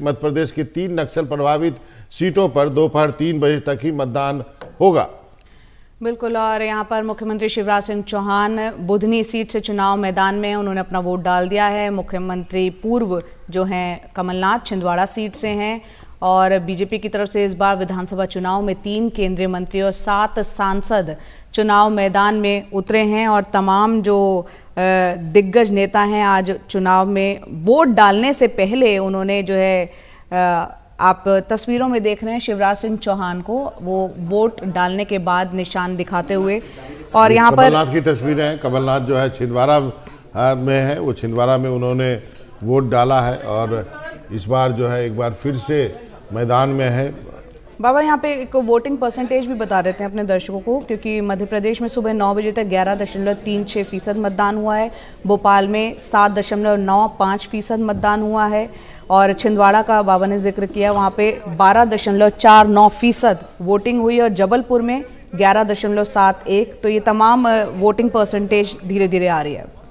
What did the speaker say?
मध्य प्रदेश के तीन नक्सल प्रभावित सीटों पर दोपहर तीन बजे तक ही मतदान होगा बिल्कुल और यहाँ पर मुख्यमंत्री शिवराज सिंह चौहान बुधनी सीट से चुनाव मैदान में उन्होंने अपना वोट डाल दिया है मुख्यमंत्री पूर्व जो हैं कमलनाथ छिंदवाड़ा सीट से हैं और बीजेपी की तरफ से इस बार विधानसभा चुनाव में तीन केंद्रीय मंत्री और सात सांसद चुनाव मैदान में उतरे हैं और तमाम जो दिग्गज नेता हैं आज चुनाव में वोट डालने से पहले उन्होंने जो है आप तस्वीरों में देख रहे हैं शिवराज सिंह चौहान को वो वोट डालने के बाद निशान दिखाते हुए और यहाँ पर कमलनाथ की तस्वीरें हैं कमलनाथ जो है छिंदवाड़ा में है वो छिंदवाड़ा में उन्होंने वोट डाला है और इस बार जो है एक बार फिर से मैदान में है बाबा यहाँ पे एक वोटिंग परसेंटेज भी बता देते हैं अपने दर्शकों को क्योंकि मध्य प्रदेश में सुबह नौ बजे तक ग्यारह दशमलव तीन छः फीसद मतदान हुआ है भोपाल में सात दशमलव नौ पाँच फीसद मतदान हुआ है और छिंदवाड़ा का बाबा ने जिक्र किया वहाँ पे बारह दशमलव चार नौ फीसद वोटिंग हुई और जबलपुर में ग्यारह दशमलव सात एक तो ये तमाम वोटिंग परसेंटेज धीरे धीरे आ रही है